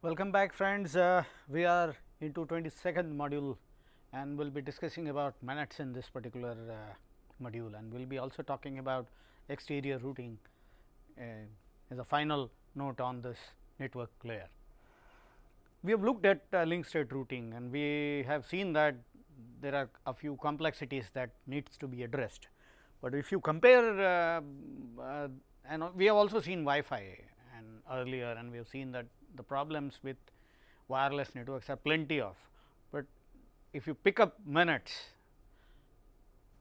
Welcome back friends, uh, we are into 22nd module and we will be discussing about Manets in this particular uh, module and we will be also talking about exterior routing uh, is a final note on this network layer. We have looked at uh, link state routing and we have seen that there are a few complexities that needs to be addressed. But if you compare uh, uh, and we have also seen Wi-Fi and earlier and we have seen that the problems with wireless networks are plenty of. But if you pick up minutes,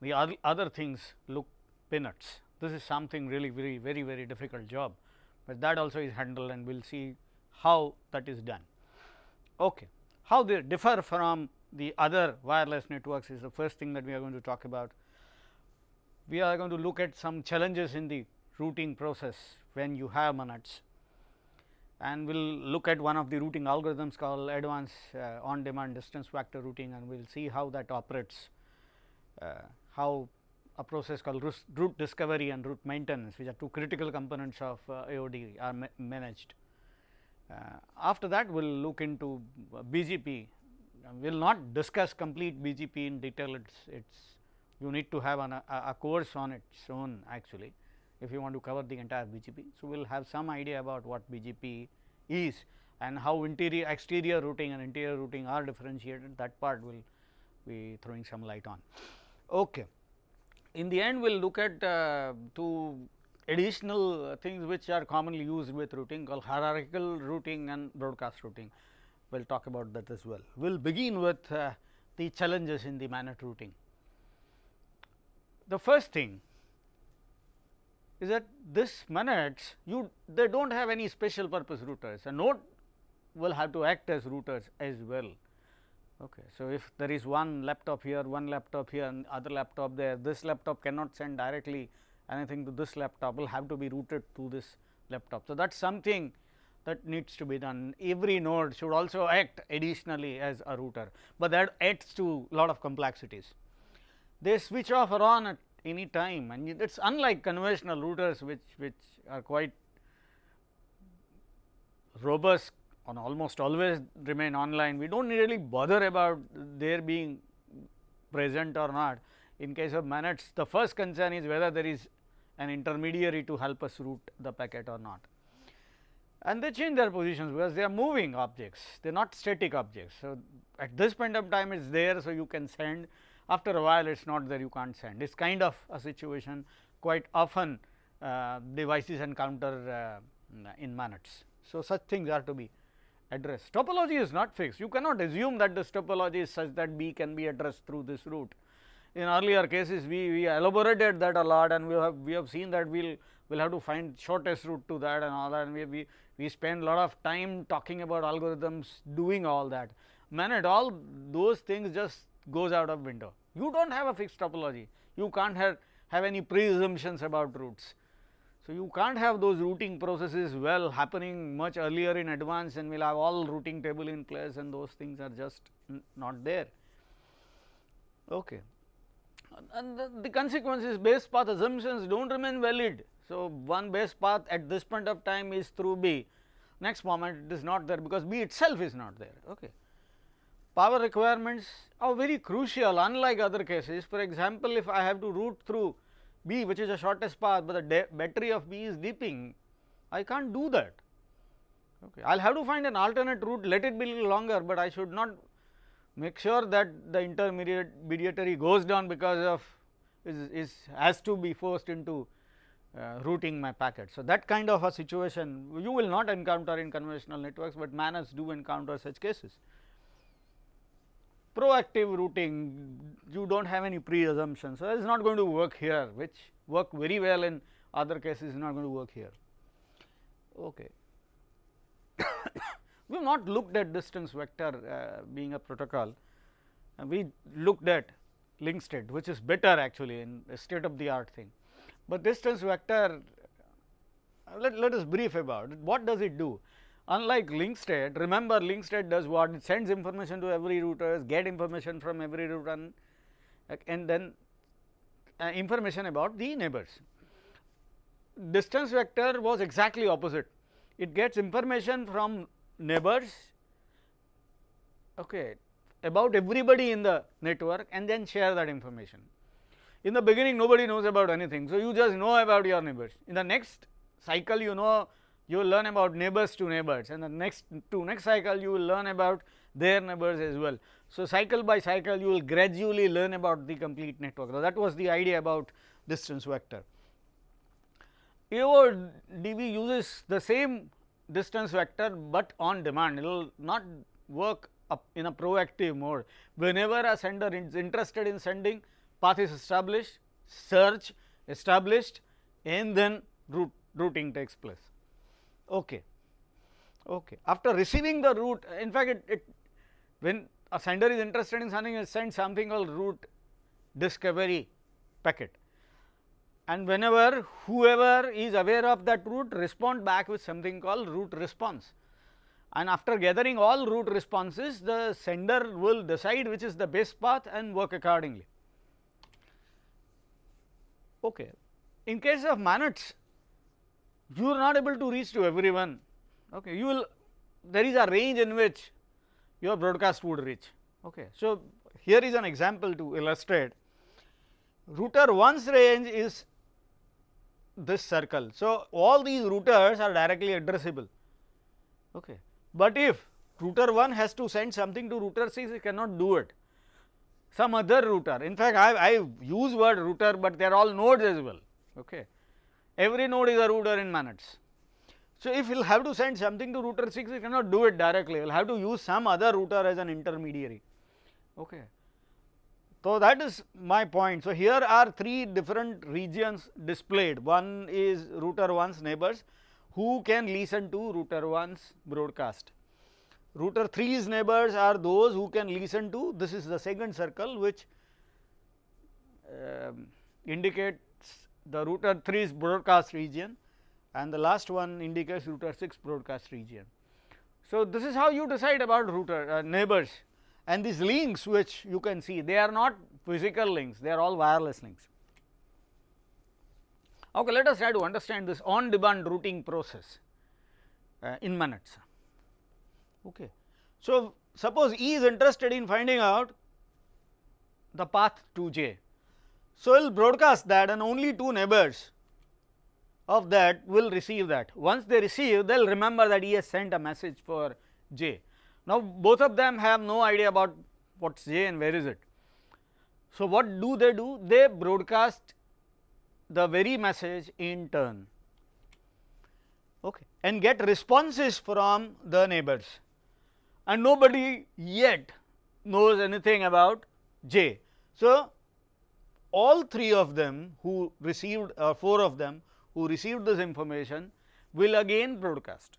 the other things look peanuts. This is something really very, very, very difficult job but that also is handled and we will see how that is done. Okay. How they differ from the other wireless networks is the first thing that we are going to talk about. We are going to look at some challenges in the routing process when you have monads and we will look at one of the routing algorithms called advanced uh, on demand distance vector routing and we will see how that operates, uh, how a process called route discovery and route maintenance which are two critical components of uh, AOD are ma managed. Uh, after that we will look into uh, BGP, we will not discuss complete BGP in detail it is it's you need to have an, a, a course on its own actually if you want to cover the entire BGP. So, we will have some idea about what BGP is and how interior exterior routing and interior routing are differentiated that part will be throwing some light on. Okay in the end we will look at uh, two additional things which are commonly used with routing called hierarchical routing and broadcast routing. We will talk about that as well. We will begin with uh, the challenges in the managed routing. The first thing is that this managed you they do not have any special purpose routers a node will have to act as routers as well. Okay. So, if there is one laptop here, one laptop here and other laptop there, this laptop cannot send directly anything to this laptop will have to be routed to this laptop. So, that is something that needs to be done. Every node should also act additionally as a router, but that adds to lot of complexities. They switch off or on at any time and it is unlike conventional routers which, which are quite robust on almost always remain online. We do not really bother about their being present or not. In case of Manets, the first concern is whether there is an intermediary to help us route the packet or not. And they change their positions because they are moving objects, they are not static objects. So, at this point of time it is there, so you can send, after a while it is not there, you can't send. It is kind of a situation quite often uh, devices encounter uh, in Manets. So, such things are to be Address Topology is not fixed. You cannot assume that this topology is such that B can be addressed through this route. In earlier cases, we, we elaborated that a lot and we have, we have seen that we will we'll have to find shortest route to that and all that and we, we, we spend lot of time talking about algorithms doing all that. Man at all those things just goes out of window. You do not have a fixed topology. You can't have, have any presumptions about routes. So, you can't have those routing processes well happening much earlier in advance and we will have all routing table in place and those things are just not there. Okay. And the, the consequence is base path assumptions do not remain valid. So, one base path at this point of time is through B, next moment it is not there because B itself is not there. Okay. Power requirements are very crucial unlike other cases. For example, if I have to route through B which is the shortest path, but the battery of B is dipping, I can't do that. Okay. I will have to find an alternate route, let it be little longer, but I should not make sure that the intermediate goes down because of is, is has to be forced into uh, routing my packet. So, that kind of a situation you will not encounter in conventional networks, but manners do encounter such cases proactive routing you do not have any pre-assumption. So, it is not going to work here which work very well in other cases is not going to work here. Okay. we have not looked at distance vector uh, being a protocol, uh, we looked at link state which is better actually in state of the art thing. But distance vector uh, let, let us brief about it. What does it do? Unlike link state, remember link state does what? It sends information to every router, get information from every router and, and then uh, information about the neighbors. Distance vector was exactly opposite. It gets information from neighbors okay, about everybody in the network and then share that information. In the beginning nobody knows about anything. So, you just know about your neighbors. In the next cycle you know you will learn about neighbors to neighbors and the next to next cycle you will learn about their neighbors as well. So, cycle by cycle you will gradually learn about the complete network so, that was the idea about distance vector. over d v uses the same distance vector, but on demand it will not work in a proactive mode. Whenever a sender is interested in sending path is established, search established and then route, routing takes place. Okay. Okay. After receiving the root, in fact, it, it when a sender is interested in something, it sends something called root discovery packet. And whenever whoever is aware of that root respond back with something called root response. And after gathering all root responses, the sender will decide which is the best path and work accordingly. Okay. In case of Mannets, you are not able to reach to everyone. Okay. You will there is a range in which your broadcast would reach. Okay. So, here is an example to illustrate router 1's range is this circle. So, all these routers are directly addressable, okay. but if router 1 has to send something to router 6 it cannot do it some other router in fact I, I use word router but they are all nodes as well okay every node is a router in MANETs. So, if you will have to send something to router 6, you cannot do it directly, you will have to use some other router as an intermediary. Okay. So, that is my point. So, here are three different regions displayed. One is router 1's neighbors who can listen to router 1's broadcast. Router 3's neighbors are those who can listen to, this is the second circle which uh, indicate the router 3 is broadcast region and the last one indicates router 6 broadcast region. So, this is how you decide about router uh, neighbors and these links which you can see they are not physical links they are all wireless links. Okay, let us try to understand this on demand routing process uh, in minutes. Okay. So, suppose E is interested in finding out the path to J so, it will broadcast that and only two neighbors of that will receive that. Once they receive, they will remember that he has sent a message for J. Now, both of them have no idea about what is J and where is it. So, what do they do? They broadcast the very message in turn okay, and get responses from the neighbors and nobody yet knows anything about J. So, all three of them who received or uh, four of them who received this information will again broadcast.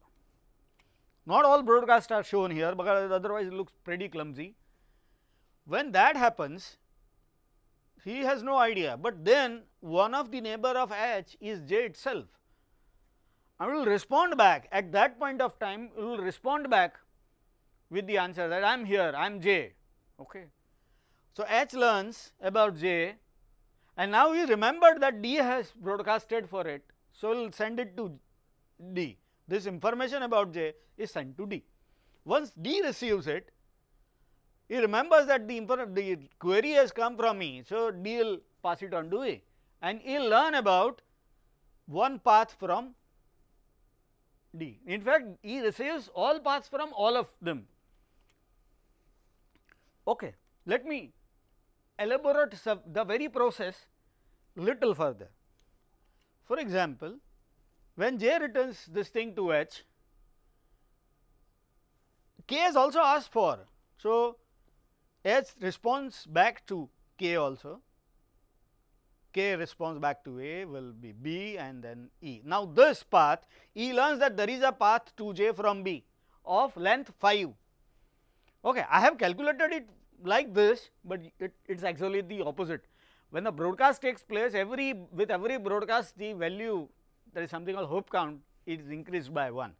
Not all broadcasts are shown here because otherwise it looks pretty clumsy. When that happens, he has no idea, but then one of the neighbor of H is J itself. I will respond back at that point of time, it will respond back with the answer that I am here, I am J. Okay. So, H learns about J and now we remember that D has broadcasted for it. So, we will send it to D. This information about J is sent to D. Once D receives it, he remembers that the, the query has come from E. So, D will pass it on to A and he will learn about one path from D. In fact, he receives all paths from all of them. Okay. Let me elaborates the very process little further. For example, when J returns this thing to H, K is also asked for. So, H responds back to K also, K responds back to A will be B and then E. Now, this path E learns that there is a path to J from B of length 5. Okay, I have calculated it like this, but it is actually the opposite. When the broadcast takes place, every with every broadcast the value there is something called hope count is increased by 1.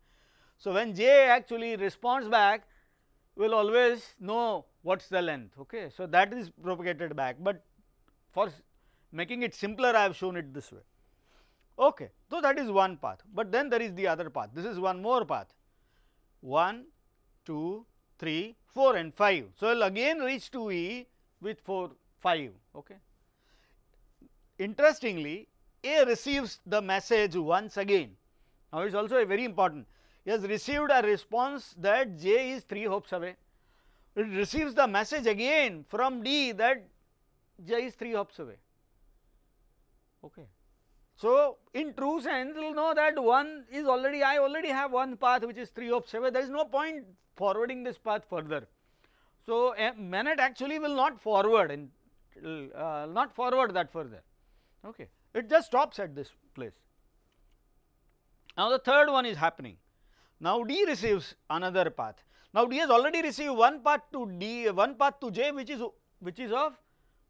So, when J actually responds back, we will always know what is the length. Okay. So, that is propagated back, but for making it simpler I have shown it this way. Okay. So, that is one path, but then there is the other path. This is one more path 1, 2, 3, 4 and 5. So, I will again reach to E with 4, 5. Okay. Interestingly, A receives the message once again. Now, it is also a very important. It has received a response that J is 3 hops away. It receives the message again from D that J is 3 hops away. Okay. So, in true sense you will know that one is already I already have one path which is 3 of 7 there is no point forwarding this path further. So, Manet actually will not forward and uh, not forward that further okay it just stops at this place. Now, the third one is happening now D receives another path now D has already received one path to D one path to J which is which is of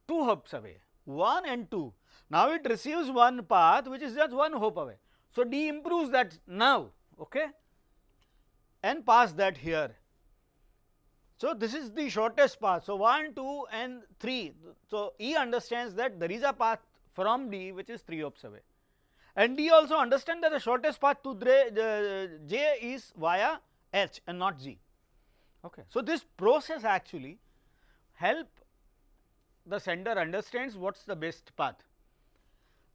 2 hubs away 1 and 2 now it receives one path which is just one hop away. So D improves that now okay, and pass that here. So this is the shortest path. So 1, 2 and 3. So E understands that there is a path from D which is 3 hops away. And D also understands that the shortest path to J is via H and not Z. Okay. So this process actually help the sender understands what is the best path.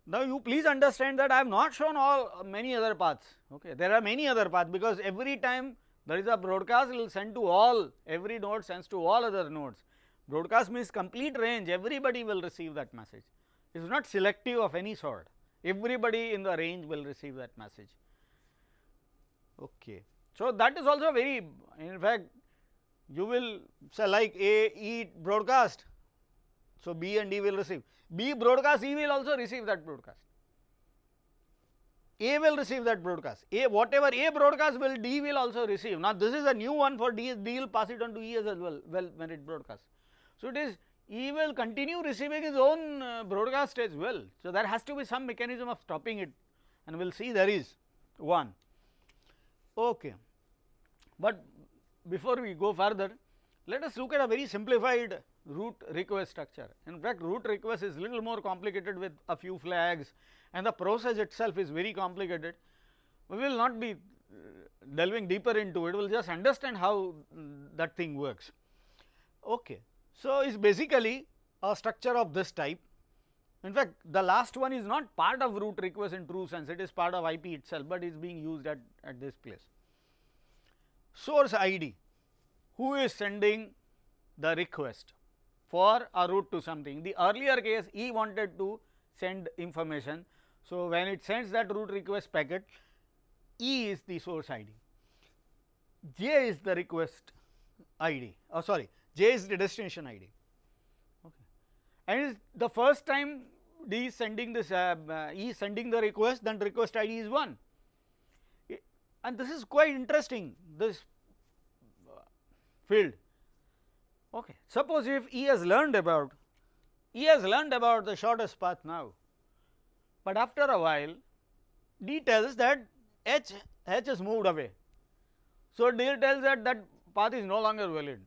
Now, you please understand that I have not shown all uh, many other paths, okay. There are many other paths because every time there is a broadcast, it will send to all, every node sends to all other nodes. Broadcast means complete range, everybody will receive that message. It is not selective of any sort, everybody in the range will receive that message, okay. So, that is also very, in fact, you will say like A, E broadcast, so B and D will receive. B broadcast, E will also receive that broadcast. A will receive that broadcast. A whatever A broadcast will D will also receive. Now this is a new one for D. D will pass it on to E as well. Well, when it broadcasts, so it is E will continue receiving his own uh, broadcast as well. So there has to be some mechanism of stopping it, and we'll see there is one. Okay, but before we go further, let us look at a very simplified root request structure. In fact, root request is little more complicated with a few flags and the process itself is very complicated. We will not be uh, delving deeper into it, we will just understand how mm, that thing works. Okay. So, it's basically a structure of this type. In fact, the last one is not part of root request in true sense, it is part of IP itself, but it is being used at, at this place. Source ID, who is sending the request? for a route to something. The earlier case E wanted to send information. So, when it sends that route request packet E is the source ID, J is the request ID oh sorry J is the destination ID okay. and the first time D is sending this uh, uh E sending the request then request ID is 1 and this is quite interesting this uh, field Okay. Suppose if E has learned about, E has learned about the shortest path now, but after a while D tells that H, H has moved away. So, D tells that that path is no longer valid.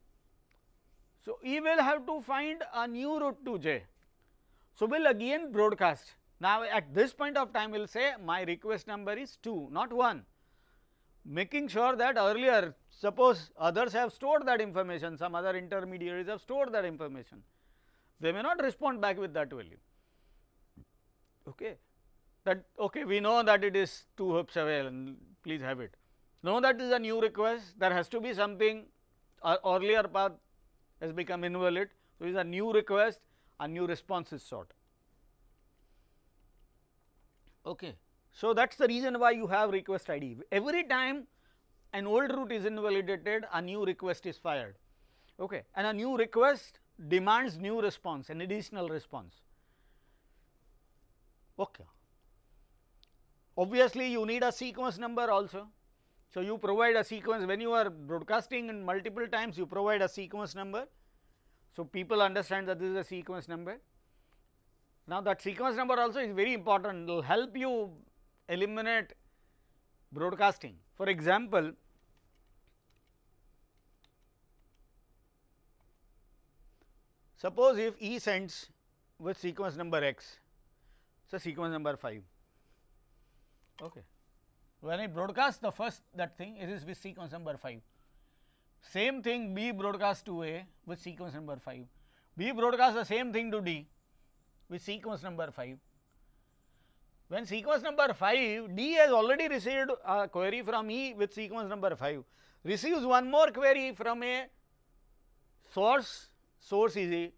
So, E will have to find a new route to J. So, will again broadcast. Now, at this point of time, we will say my request number is 2, not 1 making sure that earlier suppose others have stored that information, some other intermediaries have stored that information, they may not respond back with that value. Okay. That okay, we know that it is 2 hops away and please have it. Now that is a new request, there has to be something uh, earlier path has become invalid. So, it is a new request, a new response is sought. Okay. So, that is the reason why you have request ID. Every time an old route is invalidated, a new request is fired okay. and a new request demands new response, an additional response. Okay. Obviously, you need a sequence number also. So, you provide a sequence when you are broadcasting in multiple times, you provide a sequence number. So, people understand that this is a sequence number. Now, that sequence number also is very important, it will help you eliminate broadcasting. For example, suppose if E sends with sequence number x, so sequence number 5. Okay. When I broadcast the first that thing, it is with sequence number 5. Same thing B broadcast to A with sequence number 5. B broadcast the same thing to D with sequence number 5. When sequence number 5, D has already received a query from E with sequence number 5, receives one more query from a source, source is A,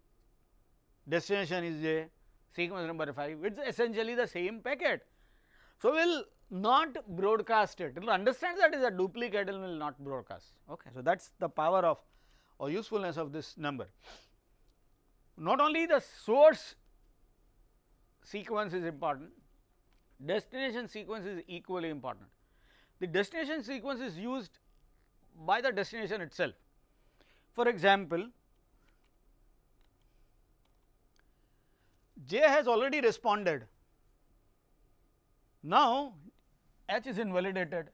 destination is A, sequence number 5, it is essentially the same packet. So, we will not broadcast it, it will understand that is a duplicate and will not broadcast. Okay. So, that is the power of or usefulness of this number. Not only the source sequence is important, destination sequence is equally important. The destination sequence is used by the destination itself. For example, J has already responded. Now, H is invalidated.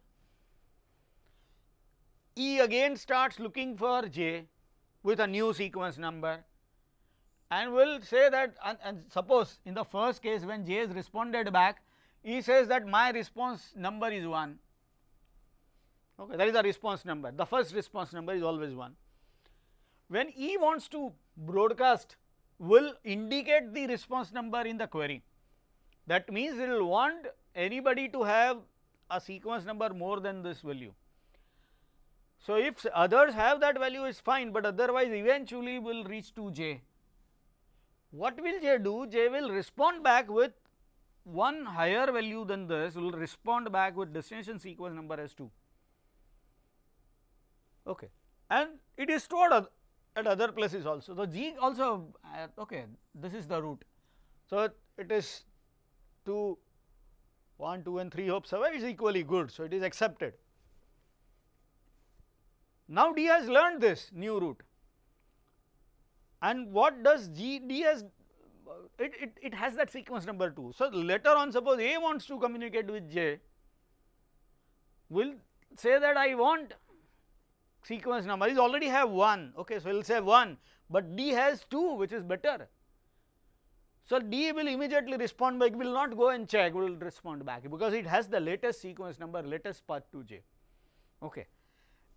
E again starts looking for J with a new sequence number and will say that and, and suppose in the first case when J is responded back he says that my response number is 1 okay that is the response number the first response number is always 1 when he wants to broadcast will indicate the response number in the query that means it will want anybody to have a sequence number more than this value so if others have that value is fine but otherwise eventually will reach to j what will j do j will respond back with one higher value than this will respond back with destination sequence number as 2 okay and it is stored at other places also The g also uh, okay this is the root so it is 2 1 2 and 3 hope survey is equally good so it is accepted now d has learned this new root and what does g d has it, it, it has that sequence number 2. So, later on suppose A wants to communicate with J, will say that I want sequence number is already have 1 okay so we'll say 1 but d has 2 which is better so d will immediately respond back will not go and check will respond back because it has the latest sequence number latest path to j okay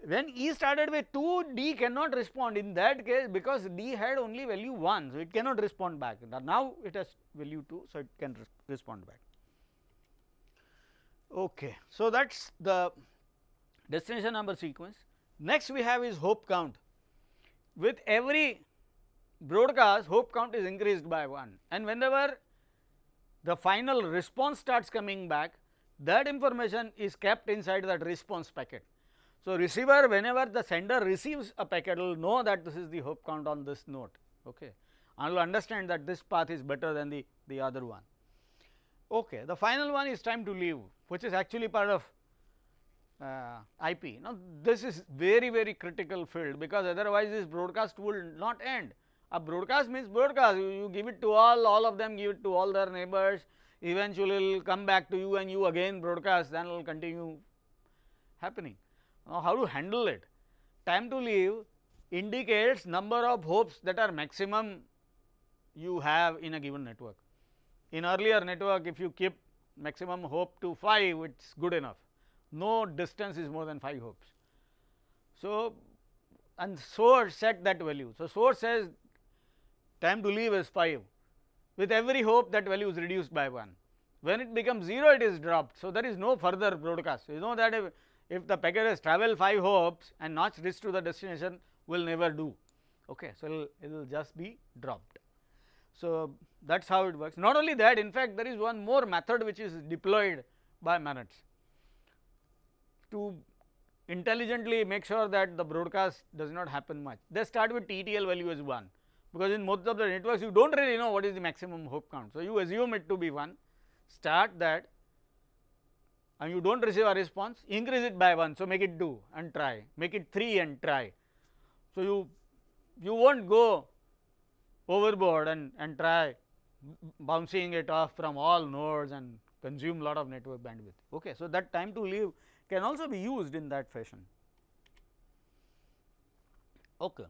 when E started with 2 D cannot respond in that case because D had only value 1. So, it cannot respond back now it has value 2. So, it can respond back. Okay. So, that is the destination number sequence. Next we have is hope count with every broadcast hope count is increased by 1 and whenever the final response starts coming back that information is kept inside that response packet. So, receiver whenever the sender receives a packet will know that this is the hop count on this node okay, and will understand that this path is better than the, the other one. Okay. The final one is time to leave which is actually part of uh, IP. Now, this is very very critical field because otherwise this broadcast will not end. A broadcast means broadcast you, you give it to all, all of them give it to all their neighbors eventually it will come back to you and you again broadcast then it will continue happening. Now, how to handle it? Time to live indicates number of hopes that are maximum you have in a given network. In earlier network, if you keep maximum hope to 5, it is good enough. No distance is more than 5 hopes. So, and source set that value. So, source says time to leave is 5 with every hope that value is reduced by 1. When it becomes 0 it is dropped. So, there is no further broadcast. You know that if the packet has traveled 5 hops and not reached to the destination will never do okay so it will just be dropped so that is how it works not only that in fact there is one more method which is deployed by manets to intelligently make sure that the broadcast does not happen much they start with TTL value as 1 because in most of the networks you do not really know what is the maximum hop count. So, you assume it to be 1 start that and you do not receive a response, increase it by 1. So, make it 2 and try, make it 3 and try. So, you, you will not go overboard and, and try bouncing it off from all nodes and consume lot of network bandwidth. Okay. So, that time to leave can also be used in that fashion. Okay.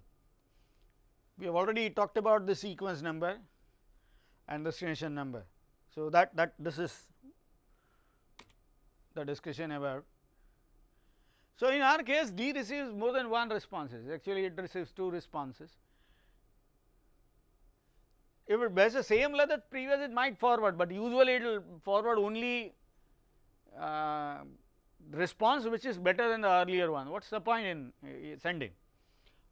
We have already talked about the sequence number and the destination number. So, that, that this is the discussion about. So, in our case D receives more than one responses actually it receives two responses. If it bears the same letter as previous it might forward, but usually it will forward only uh, response which is better than the earlier one what is the point in uh, uh, sending.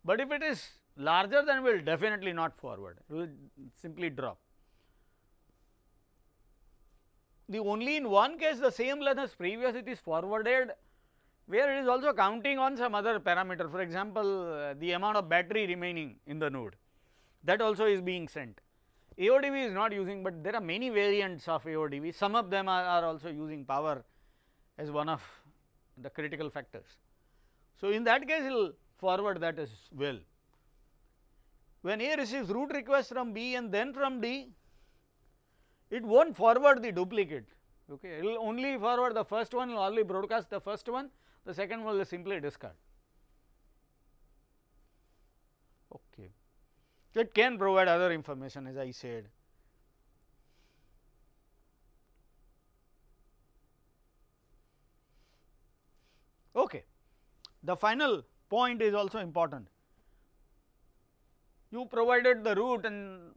But if it is larger then will definitely not forward it will simply drop the only in one case the same length as previous it is forwarded where it is also counting on some other parameter for example, uh, the amount of battery remaining in the node that also is being sent. AODV is not using but there are many variants of AODV some of them are, are also using power as one of the critical factors. So, in that case it will forward that as well. When A receives root request from B and then from D it will not forward the duplicate okay it will only forward the first one will only broadcast the first one the second one will simply discard okay it can provide other information as i said okay the final point is also important you provided the route and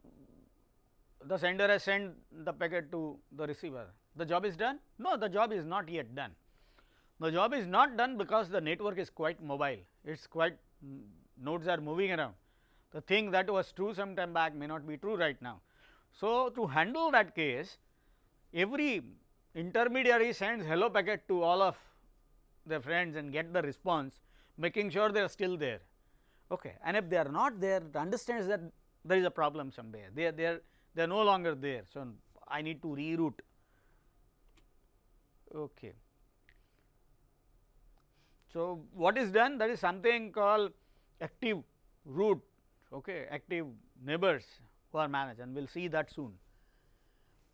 the sender has sent the packet to the receiver. The job is done? No, the job is not yet done. The job is not done because the network is quite mobile, it is quite mm, nodes are moving around. The thing that was true some time back may not be true right now. So, to handle that case, every intermediary sends hello packet to all of their friends and get the response, making sure they are still there. Okay. And if they are not there, it understands that there is a problem somewhere. They are, they are they are no longer there. So, I need to reroute. Okay. So, what is done that is something called active root okay, active neighbors who are managed and we will see that soon.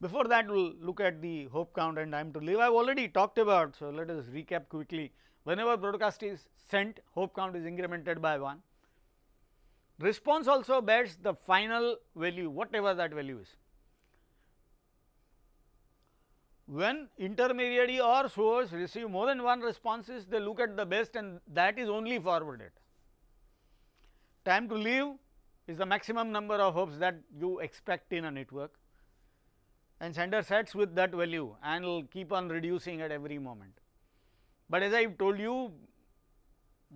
Before that we will look at the hope count and time to live I have already talked about. So, let us recap quickly whenever broadcast is sent hope count is incremented by 1 response also bears the final value whatever that value is. When intermediary or source receive more than one responses they look at the best and that is only forwarded. Time to leave is the maximum number of hops that you expect in a network and sender sets with that value and will keep on reducing at every moment. But as I told you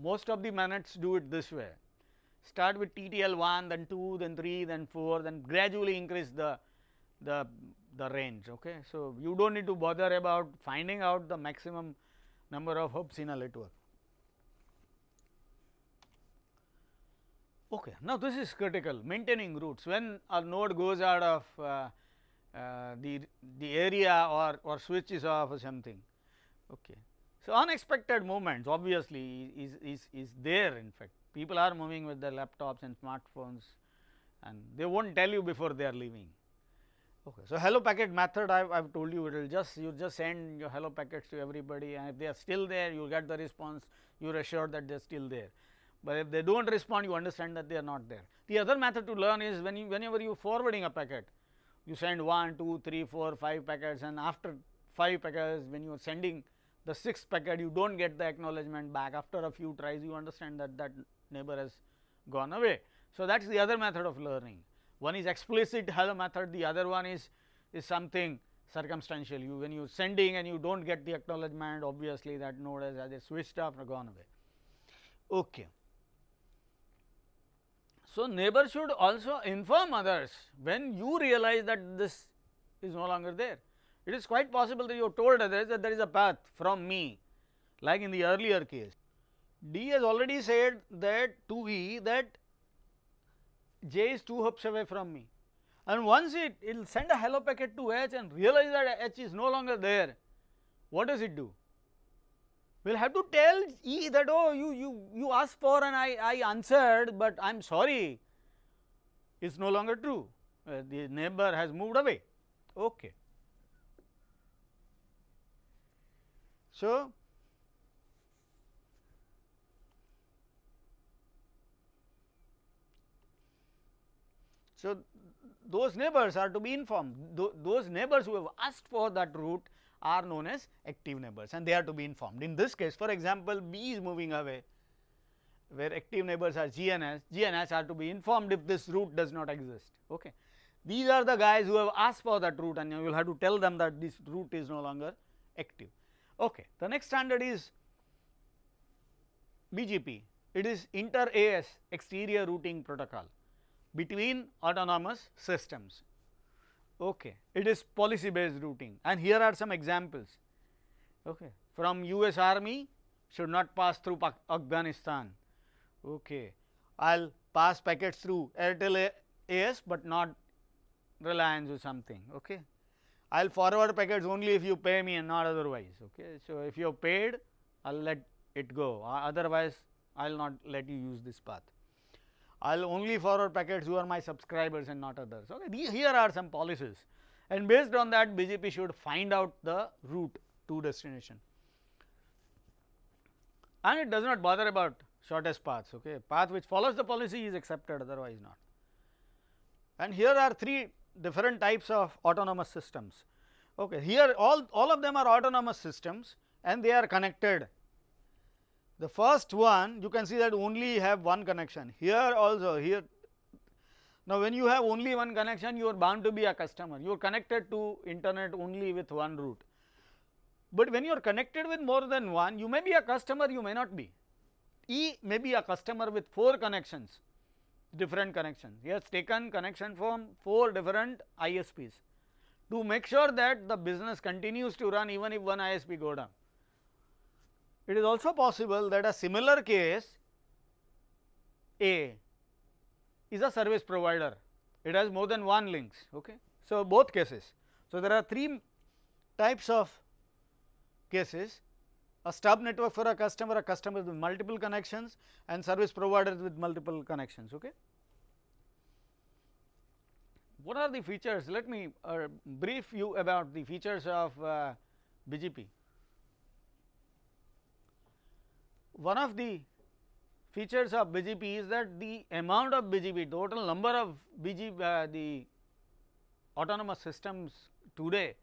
most of the minutes do it this way start with TTL 1 then 2 then 3 then 4 then gradually increase the the the range okay so you don't need to bother about finding out the maximum number of hubs in a network okay now this is critical maintaining routes when a node goes out of uh, uh, the the area or or switches off or something okay so unexpected movements obviously is is is there in fact people are moving with their laptops and smartphones and they will not tell you before they are leaving. Okay. So, hello packet method I have told you it will just you just send your hello packets to everybody and if they are still there you get the response you are assured that they are still there. But if they do not respond you understand that they are not there. The other method to learn is when you, whenever you are forwarding a packet you send 1, 2, 3, 4, 5 packets and after 5 packets when you are sending the 6th packet you do not get the acknowledgement back after a few tries you understand that that neighbor has gone away. So, that is the other method of learning. One is explicit hello method, the other one is, is something circumstantial. You when you sending and you do not get the acknowledgement, obviously that node has either switched off or gone away. Okay. So, neighbor should also inform others when you realize that this is no longer there. It is quite possible that you have told others that there is a path from me like in the earlier case. D has already said that to E that J is 2 hops away from me and once it will send a hello packet to H and realize that H is no longer there, what does it do? We will have to tell E that oh you, you, you asked for and I, I answered but I am sorry it is no longer true, uh, the neighbor has moved away. Okay. So, So, those neighbors are to be informed, Th those neighbors who have asked for that route are known as active neighbors and they are to be informed. In this case for example, B is moving away where active neighbors are G and S, G and S are to be informed if this route does not exist. Okay. These are the guys who have asked for that route and you will have to tell them that this route is no longer active. Okay. The next standard is BGP, it is inter AS exterior routing protocol between autonomous systems. Okay. It is policy based routing and here are some examples okay. from US Army should not pass through Pak Afghanistan. Okay. I will pass packets through Airtel AS, but not Reliance or something. Okay. I will forward packets only if you pay me and not otherwise. Okay. So, if you have paid, I will let it go, otherwise I will not let you use this path. I will only forward packets who are my subscribers and not others. Okay, here are some policies and based on that BGP should find out the route to destination. And it does not bother about shortest paths, okay. Path which follows the policy is accepted otherwise not. And here are three different types of autonomous systems. Okay, here all, all of them are autonomous systems and they are connected the first one you can see that only have one connection here also here. Now, when you have only one connection you are bound to be a customer you are connected to internet only with one route. But when you are connected with more than one you may be a customer you may not be. E may be a customer with 4 connections different connections. He has taken connection from 4 different ISPs to make sure that the business continues to run even if one ISP go down. It is also possible that a similar case A is a service provider, it has more than one links. Okay. So, both cases. So, there are three types of cases a stub network for a customer, a customer with multiple connections and service providers with multiple connections. Okay. What are the features? Let me uh, brief you about the features of uh, BGP. one of the features of BGP is that the amount of BGP, total number of BGP, uh, the autonomous systems today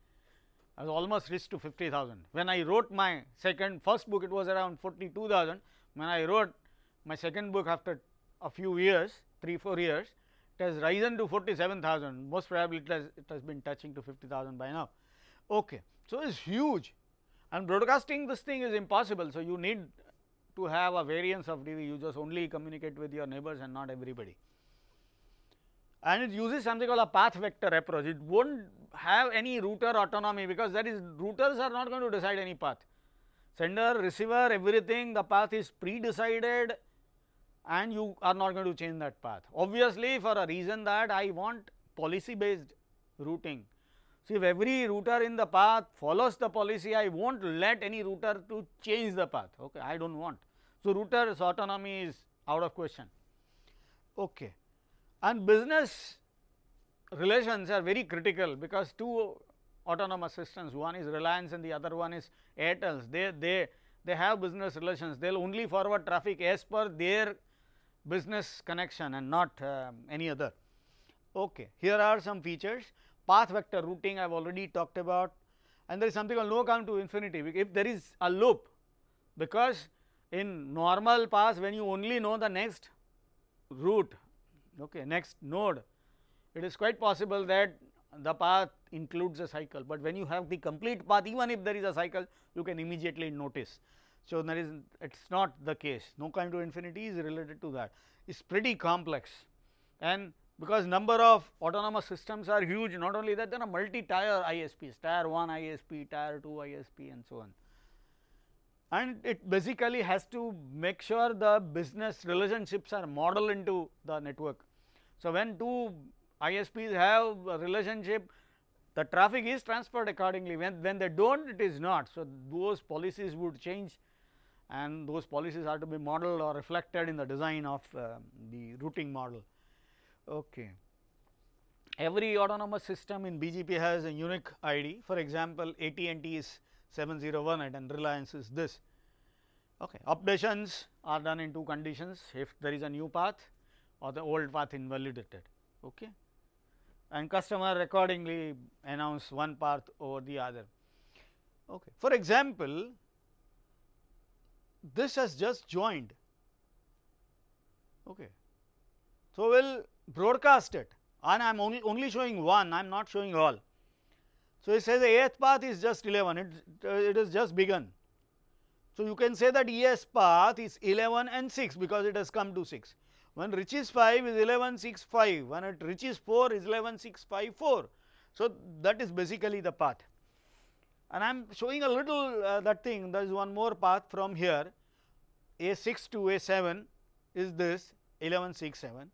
has almost reached to 50,000. When I wrote my second first book, it was around 42,000. When I wrote my second book after a few years, 3 4 years, it has risen to 47,000. Most probably it has, it has been touching to 50,000 by now. Okay. So, it is huge and broadcasting this thing is impossible. So, you need to have a variance of dV you just only communicate with your neighbors and not everybody. And it uses something called a path vector approach, it will not have any router autonomy because that is routers are not going to decide any path. Sender, receiver everything the path is pre-decided and you are not going to change that path. Obviously, for a reason that I want policy based routing. So, if every router in the path follows the policy, I will not let any router to change the path, okay, I do not want. So, router's autonomy is out of question okay. and business relations are very critical because two autonomous systems one is Reliance and the other one is Airtel's they they they have business relations they will only forward traffic as per their business connection and not um, any other. Okay. Here are some features path vector routing I have already talked about and there is something called no count to infinity if there is a loop because in normal pass when you only know the next route okay next node it is quite possible that the path includes a cycle but when you have the complete path even if there is a cycle you can immediately notice so there is it is not the case no kind of infinity is related to that. It's pretty complex and because number of autonomous systems are huge not only that there are multi tier ISPs tier 1 ISP tier 2 ISP and so on and it basically has to make sure the business relationships are modeled into the network. So, when two ISPs have a relationship the traffic is transferred accordingly when, when they do not it is not. So, those policies would change and those policies are to be modeled or reflected in the design of uh, the routing model. Okay. Every autonomous system in BGP has a unique ID for example, at and t is. 701 at and reliance is this. Okay. Updations are done in two conditions if there is a new path or the old path invalidated okay. and customer accordingly announce one path over the other. Okay. For example, this has just joined. Okay. So, we will broadcast it and I am only, only showing one, I am not showing all. So, it says the eighth path is just 11, it, uh, it is just begun. So, you can say that ES path is 11 and 6 because it has come to 6. When reaches 5 is 11, 6, 5. When it reaches 4 is 11, 6, 5, 4. So, that is basically the path. And I am showing a little uh, that thing there is one more path from here A6 to A7 is this 11, 6, 7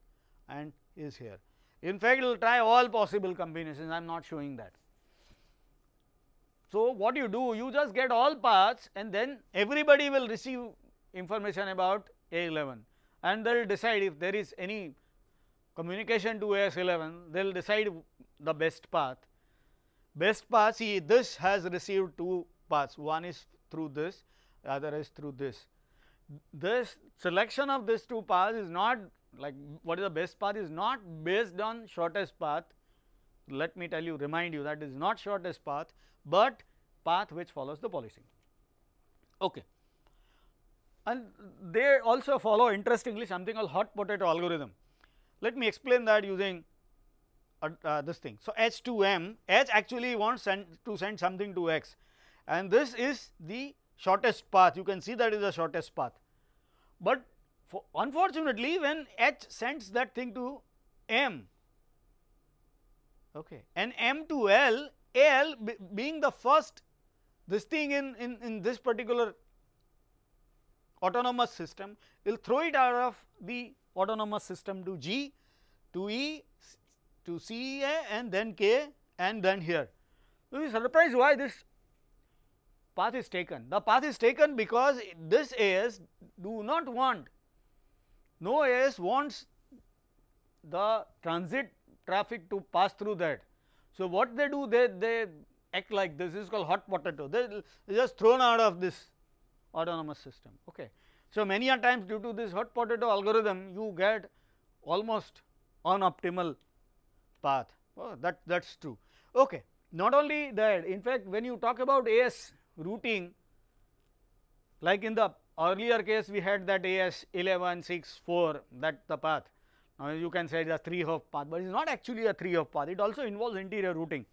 and is here. In fact, we will try all possible combinations, I am not showing that. So, what you do you just get all paths, and then everybody will receive information about A11 and they will decide if there is any communication to AS11 they will decide the best path. Best path see this has received two paths one is through this other is through this. This selection of these two paths is not like what is the best path is not based on shortest path let me tell you remind you that is not shortest path, but path which follows the policy. Okay. And they also follow interestingly something called hot potato algorithm. Let me explain that using uh, uh, this thing. So, H to M, H actually wants send to send something to X and this is the shortest path you can see that is the shortest path. But unfortunately, when H sends that thing to M okay and m to l L being the first this thing in, in in this particular autonomous system will throw it out of the autonomous system to g to e to c a and then k and then here you will be surprised why this path is taken the path is taken because this as do not want no as wants the transit traffic to pass through that. So, what they do they, they act like this, is called hot potato, they, they just thrown out of this autonomous system. Okay. So, many a times due to this hot potato algorithm you get almost unoptimal path, oh, that that is true. Okay. Not only that in fact, when you talk about AS routing like in the earlier case we had that AS 11, 6, 4 that the path now, you can say the 3 hop path, but it is not actually a 3 hop path, it also involves interior routing.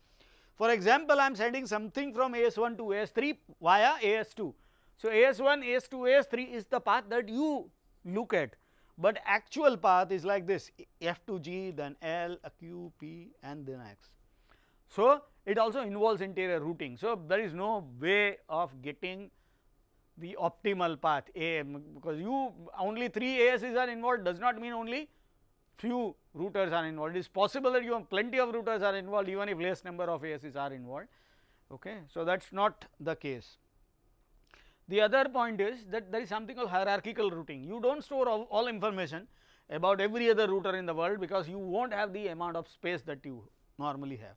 For example, I am sending something from AS1 to AS3 via AS2. So, AS1, AS2, AS3 is the path that you look at, but actual path is like this F to G, then L, Q, P, and then X. So, it also involves interior routing. So, there is no way of getting the optimal path AM because you only 3 ASs are involved does not mean only few routers are involved. It is possible that you have plenty of routers are involved even if less number of ASs are involved. Okay. So, that is not the case. The other point is that there is something called hierarchical routing. You do not store all, all information about every other router in the world because you will not have the amount of space that you normally have.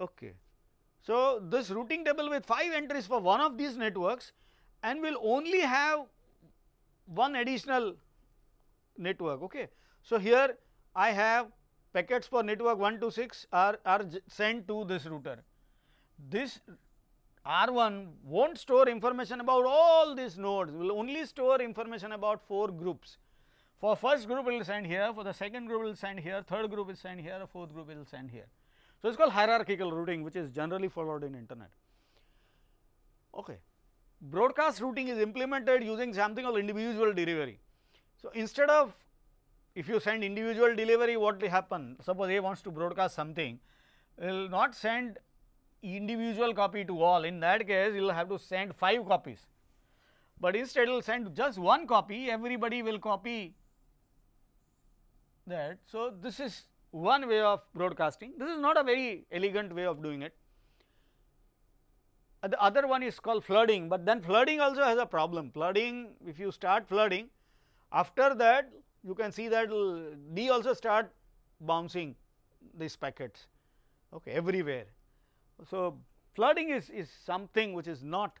Okay. So, this routing table with 5 entries for one of these networks and will only have one additional network. Okay. So, here I have packets for network 1 to 6 are, are sent to this router. This R1 will not store information about all these nodes, will only store information about 4 groups. For first group it will send here, for the second group it will send here, third group is will send here, fourth group it will send here. So, it is called hierarchical routing which is generally followed in internet. Okay. Broadcast routing is implemented using something called individual delivery. So, instead of if you send individual delivery what will happen? Suppose A wants to broadcast something, will not send individual copy to all in that case you will have to send 5 copies, but instead you will send just one copy everybody will copy that. So, this is one way of broadcasting this is not a very elegant way of doing it. The other one is called flooding, but then flooding also has a problem flooding if you start flooding after that you can see that D also start bouncing these packets okay, everywhere. So, flooding is, is something which is not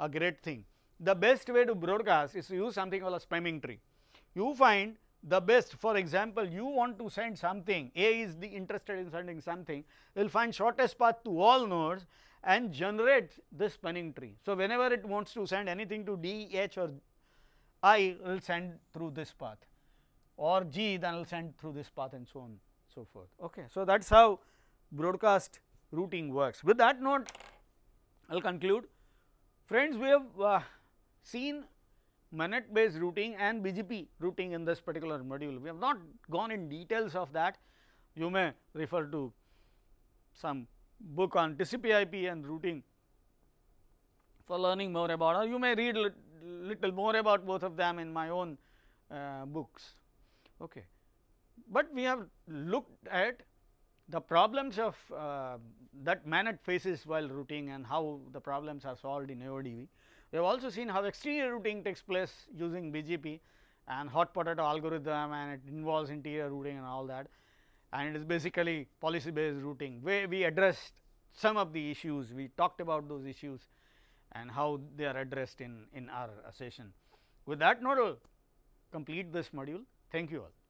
a great thing. The best way to broadcast is to use something called a spamming tree. You find the best for example, you want to send something A is the interested in sending something will find shortest path to all nodes and generate this spanning tree. So, whenever it wants to send anything to D, H or I will send through this path or G then I will send through this path and so on so forth. Okay. So, that is how broadcast routing works. With that note I will conclude. Friends we have uh, seen Manet based routing and BGP routing in this particular module. We have not gone in details of that. You may refer to some book on TCP IP and routing for learning more about or you may read little more about both of them in my own uh, books. Okay. But we have looked at the problems of uh, that mannet faces while routing and how the problems are solved in AODV. We have also seen how exterior routing takes place using BGP and hot potato algorithm and it involves interior routing and all that and it is basically policy based routing where we addressed some of the issues, we talked about those issues and how they are addressed in, in our session. With that note, complete this module. Thank you all.